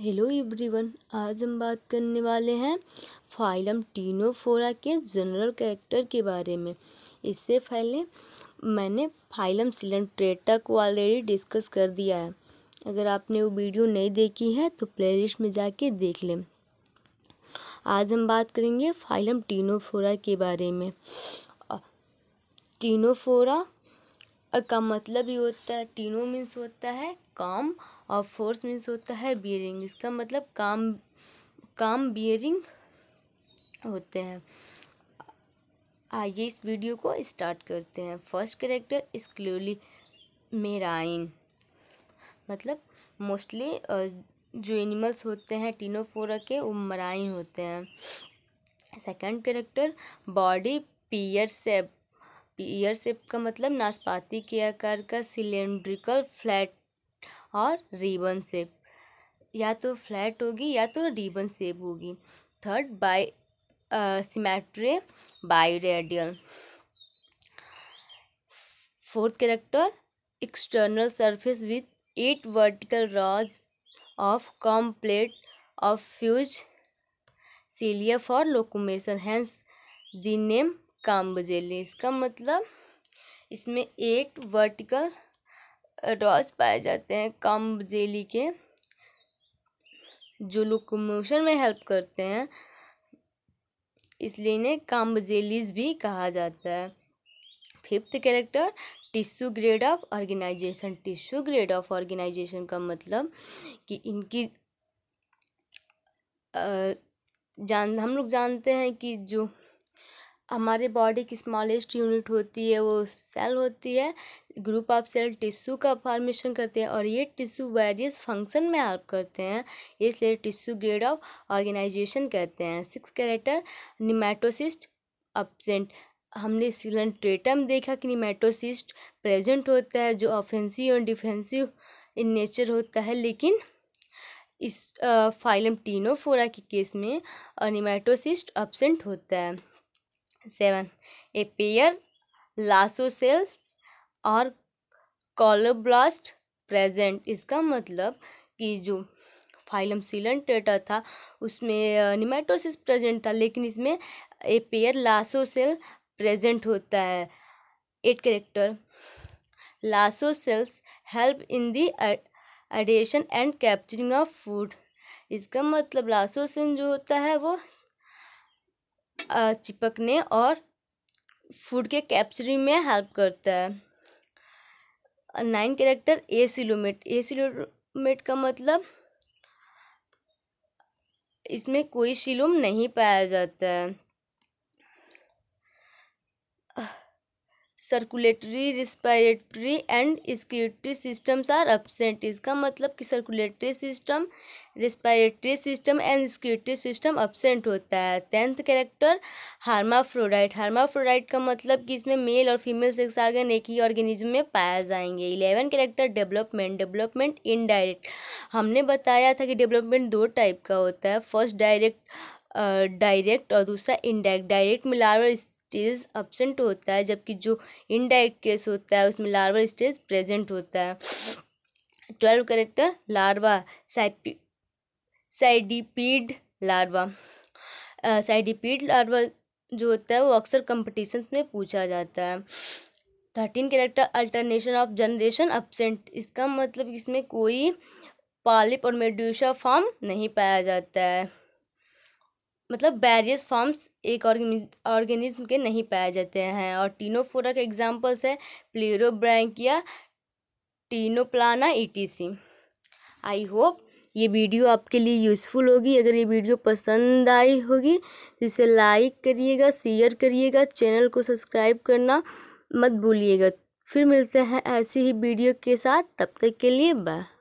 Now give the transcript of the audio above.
hello everyone आज हम बात करने वाले हैं फाइलम टीनोफोरा के जनरल कैरेक्टर के बारे में इससे पहले मैंने फाइलम सिलेंट्रेटा को ऑलरेडी डिस्कस कर दिया है अगर आपने वो वीडियो नहीं देखी है तो प्लेलिस्ट में जाके देख लें आज हम बात करेंगे फाइलम टीनोफोरा के बारे में टीनोफोरा का मतलब ही होता है टीनो मीन्स होता है काम और फोर्स मीन्स होता है बियरिंग इसका मतलब काम काम बियरिंग होते हैं आइए इस वीडियो को स्टार्ट करते हैं first character is clearly marine मतलब मोस्टली जो एनिमल्स होते हैं टीनोफोरा के वो मराइन होते हैं second character body pear shape pear shape का मतलब नाशपाती के आकार का सिलेंड्रिकल फ्लैट और रिबन सेप या तो फ्लैट होगी या तो रिबन सेप होगी third bisymmetry biradial fourth character external surface with eight vertical rows of comb plate of fused cilia for locomotion hence the name comb jelly इसका मतलब इसमें एट वर्टिकल रॉस पाए जाते हैं कम जेली के जो locomotion में हेल्प करते हैं इसलिए इन्हें जेलीज भी कहा जाता है fifth character tissue grade of organisation tissue grade of organisation का मतलब कि इनकी आ, जान हम लोग जानते हैं कि जो हमारे बॉडी की स्मॉलेस्ट यूनिट होती है वो सेल होती है ग्रुप ऑफ सेल टिश्यू का फॉर्मेशन करते हैं और ये टिश्यू वेरियस फंक्शन में हेल्प करते हैं इसलिए टिश्यू ग्रेड ऑफ ऑर्गेनाइजेशन कहते हैं सिक्स कैरेक्टर निमेटोसिस्ट अपसेंट हमने सिलेंट्रेटम देखा कि निमेटोसिस्ट प्रेजेंट होता है जो ऑफेंसिव और डिफेंसिव इन नेचर होता है लेकिन इस फाइलम टीनोफोरा के केस में निमेटोसिस्ट अपसेंट होता है seven a pair lasso cells और कॉलोब्लास्ट प्रेजेंट इसका मतलब कि जो फाइलम सीलन टेटा था उसमें निमेटोसिस प्रेजेंट था लेकिन इसमें a pair lasso cell present होता है eight character lasso cells help in the adhesion and capturing of food इसका मतलब लासोसिन जो होता है वो चिपकने और फूड के कैप्चरिंग में हेल्प करता है nine character acoelomate acoelomate का मतलब इसमें कोई सिलोम नहीं पाया जाता है circulatory respiratory and excretory systems are absent इसका मतलब कि circulatory system respiratory system and excretory system absent होता है टेंथ कैरेक्टर हार्माफ्रोडाइट हार्माफ्रोडाइट का मतलब कि इसमें मेल और फीमेल सेक्स आर्गन एक ही ऑर्गेनिज्म में पाया जाएंगे eleven character development development indirect हमने बताया था कि डेवलपमेंट दो टाइप का होता है फर्स्ट डायरेक्ट डायरेक्ट और दूसरा इनडायरेक्ट डायरेक्ट मिलावर स्टेज अपसेंट होता है जबकि जो इनडायरेक्ट केस होता है उसमें लार्वा स्टेज प्रेजेंट होता है ट्वेल्व करेक्टर लार्वा साइपी साइडिपीड लार्वा साइडिपीड लार्वा जो होता है वो अक्सर कंपटीशन में पूछा जाता है thirteen character alternation of generation absent इसका मतलब इसमें कोई पालिप और मेड्यूशा फॉर्म नहीं पाया जाता है मतलब बैरियस फॉर्म्स एक ऑर्गेनिज्म के नहीं पाए जाते हैं और टीनोफोरा के एग्जाम्पल्स है Pleurobrachia Ctenoplana etc I hope ये वीडियो आपके लिए यूज़फुल होगी अगर ये वीडियो पसंद आई होगी तो इसे लाइक करिएगा शेयर करिएगा चैनल को सब्सक्राइब करना मत भूलिएगा फिर मिलते हैं ऐसी ही वीडियो के साथ तब तक के लिए बाय